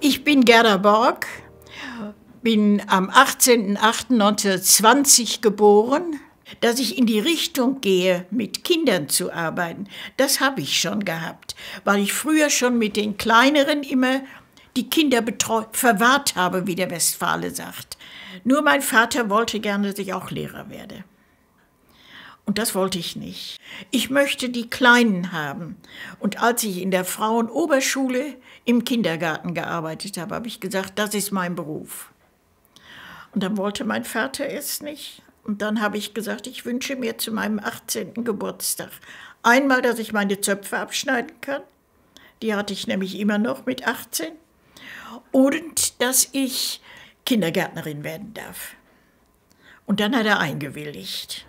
Ich bin Gerda Borg, bin am 18.08.1920 geboren. Dass ich in die Richtung gehe, mit Kindern zu arbeiten, das habe ich schon gehabt, weil ich früher schon mit den Kleineren immer die Kinder verwahrt habe, wie der Westfale sagt. Nur mein Vater wollte gerne, dass ich auch Lehrer werde. Und das wollte ich nicht. Ich möchte die Kleinen haben. Und als ich in der Frauenoberschule im Kindergarten gearbeitet habe, habe ich gesagt, das ist mein Beruf. Und dann wollte mein Vater es nicht. Und dann habe ich gesagt, ich wünsche mir zu meinem 18. Geburtstag einmal, dass ich meine Zöpfe abschneiden kann. Die hatte ich nämlich immer noch mit 18. Und dass ich Kindergärtnerin werden darf. Und dann hat er eingewilligt.